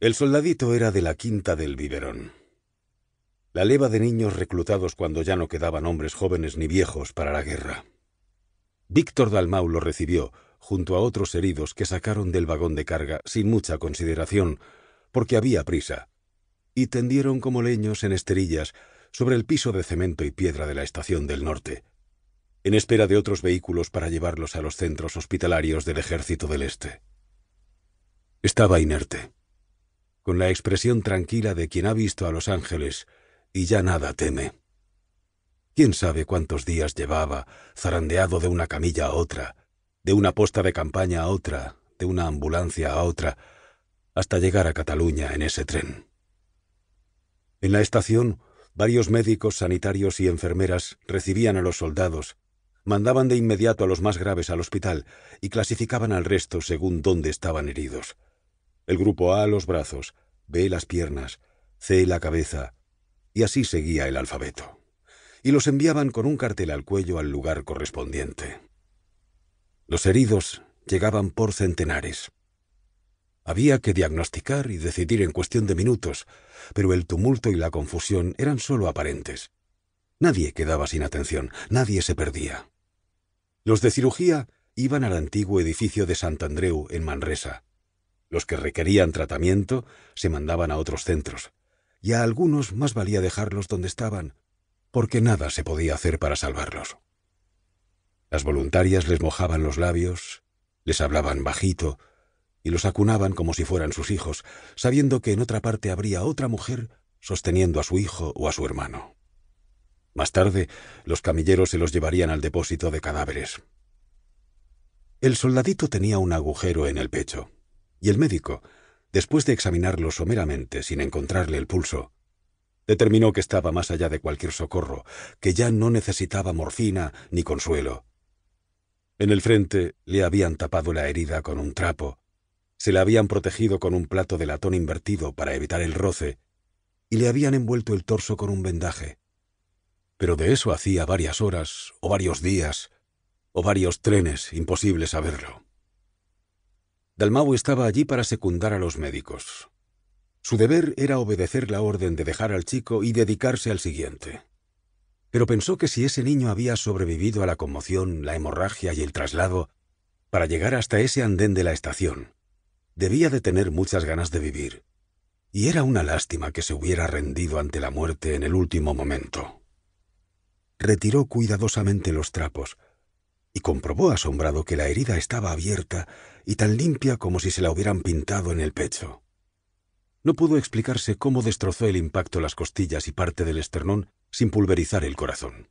El soldadito era de la quinta del biberón. La leva de niños reclutados cuando ya no quedaban hombres jóvenes ni viejos para la guerra. Víctor Dalmau lo recibió, junto a otros heridos que sacaron del vagón de carga sin mucha consideración, porque había prisa, y tendieron como leños en esterillas sobre el piso de cemento y piedra de la estación del norte, en espera de otros vehículos para llevarlos a los centros hospitalarios del Ejército del Este. Estaba inerte con la expresión tranquila de quien ha visto a los ángeles y ya nada teme. ¿Quién sabe cuántos días llevaba, zarandeado de una camilla a otra, de una posta de campaña a otra, de una ambulancia a otra, hasta llegar a Cataluña en ese tren? En la estación, varios médicos, sanitarios y enfermeras recibían a los soldados, mandaban de inmediato a los más graves al hospital y clasificaban al resto según dónde estaban heridos el grupo A los brazos, B las piernas, C la cabeza, y así seguía el alfabeto. Y los enviaban con un cartel al cuello al lugar correspondiente. Los heridos llegaban por centenares. Había que diagnosticar y decidir en cuestión de minutos, pero el tumulto y la confusión eran solo aparentes. Nadie quedaba sin atención, nadie se perdía. Los de cirugía iban al antiguo edificio de Sant Andreu en Manresa, los que requerían tratamiento se mandaban a otros centros, y a algunos más valía dejarlos donde estaban, porque nada se podía hacer para salvarlos. Las voluntarias les mojaban los labios, les hablaban bajito y los acunaban como si fueran sus hijos, sabiendo que en otra parte habría otra mujer sosteniendo a su hijo o a su hermano. Más tarde, los camilleros se los llevarían al depósito de cadáveres. El soldadito tenía un agujero en el pecho. Y el médico, después de examinarlo someramente sin encontrarle el pulso, determinó que estaba más allá de cualquier socorro, que ya no necesitaba morfina ni consuelo. En el frente le habían tapado la herida con un trapo, se la habían protegido con un plato de latón invertido para evitar el roce, y le habían envuelto el torso con un vendaje. Pero de eso hacía varias horas, o varios días, o varios trenes, imposible saberlo. Dalmau estaba allí para secundar a los médicos. Su deber era obedecer la orden de dejar al chico y dedicarse al siguiente. Pero pensó que si ese niño había sobrevivido a la conmoción, la hemorragia y el traslado, para llegar hasta ese andén de la estación, debía de tener muchas ganas de vivir. Y era una lástima que se hubiera rendido ante la muerte en el último momento. Retiró cuidadosamente los trapos, y comprobó asombrado que la herida estaba abierta y tan limpia como si se la hubieran pintado en el pecho. No pudo explicarse cómo destrozó el impacto las costillas y parte del esternón sin pulverizar el corazón.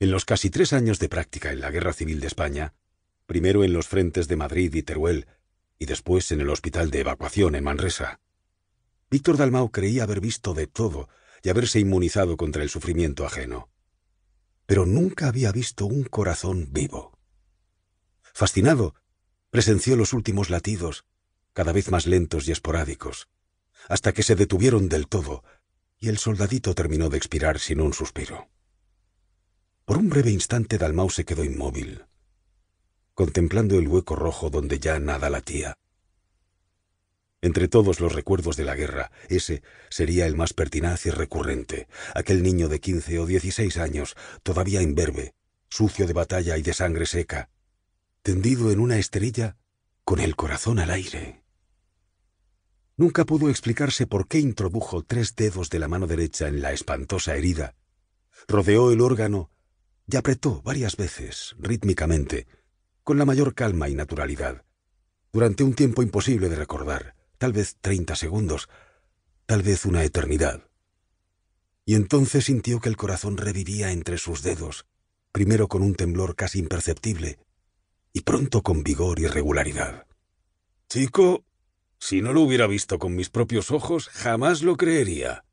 En los casi tres años de práctica en la Guerra Civil de España, primero en los frentes de Madrid y Teruel, y después en el hospital de evacuación en Manresa, Víctor Dalmau creía haber visto de todo y haberse inmunizado contra el sufrimiento ajeno pero nunca había visto un corazón vivo. Fascinado, presenció los últimos latidos, cada vez más lentos y esporádicos, hasta que se detuvieron del todo y el soldadito terminó de expirar sin un suspiro. Por un breve instante Dalmau se quedó inmóvil, contemplando el hueco rojo donde ya nada latía, entre todos los recuerdos de la guerra, ese sería el más pertinaz y recurrente, aquel niño de quince o dieciséis años, todavía imberbe, sucio de batalla y de sangre seca, tendido en una esterilla con el corazón al aire. Nunca pudo explicarse por qué introdujo tres dedos de la mano derecha en la espantosa herida, rodeó el órgano y apretó varias veces, rítmicamente, con la mayor calma y naturalidad, durante un tiempo imposible de recordar tal vez treinta segundos, tal vez una eternidad. Y entonces sintió que el corazón revivía entre sus dedos, primero con un temblor casi imperceptible, y pronto con vigor y regularidad. Chico, si no lo hubiera visto con mis propios ojos, jamás lo creería.